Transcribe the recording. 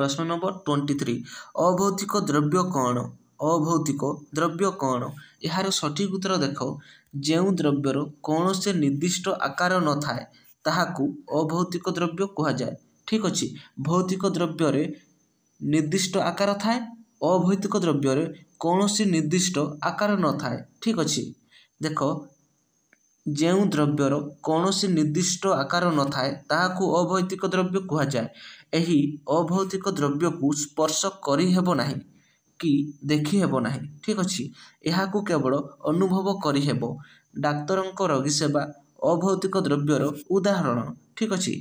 ପ୍ରଶ୍ନ number twenty three ଅଭୌତିକ ଦ୍ରବ୍ୟ କ'ଣ ଅଭୌତିକ ଦ୍ରବ୍ୟ କ'ଣ ଏହାର ସଠିକ ଉତ୍ତର ଦେଖ ଯେଉଁ ଦ୍ରବ୍ୟର କୌଣସି ନିର୍ଦ୍ଦିଷ୍ଟ ଆକାର ନଥାଏ ତାହାକୁ ଅଭୌତିକ ଦ୍ରବ୍ୟ କୁହାଯାଏ ଠିକ୍ ଅଛି ଭୌତିକ ଦ୍ରବ୍ୟରେ ନିର୍ଦ୍ଦିଷ୍ଟ ଆକାର ଥାଏ ଅଭୌତିକ ଦ୍ରବ୍ୟରେ କୌଣସି ନିର୍ଦ୍ଦିଷ୍ଟ ଆକାର ନଥାଏ ଠିକ୍ ଅଛି ଦେଖ ଯେଉଁ ଦ୍ରବ୍ୟର କୌଣସି ନିର୍ଦ୍ଦିଷ୍ଟ ଆକାର ନଥାଏ ତାହାକୁ ଅଭୌତିକ ଦ୍ରବ୍ୟ କୁହାଯାଏ ଏହି ଅଭୌତିକ ଦ୍ରବ୍ୟକୁ ସ୍ପର୍ଶ କରିହେବ ନାହିଁ କି ଦେଖିହେବ ନାହିଁ ଠିକ୍ ଅଛି ଏହାକୁ କେବଳ ଅନୁଭବ କରିହେବ ଡାକ୍ତରଙ୍କ ରୋଗୀ ସେବା ଅଭୌତିକ ଦ୍ରବ୍ୟର ଉଦାହରଣ ଠିକ୍ ଅଛି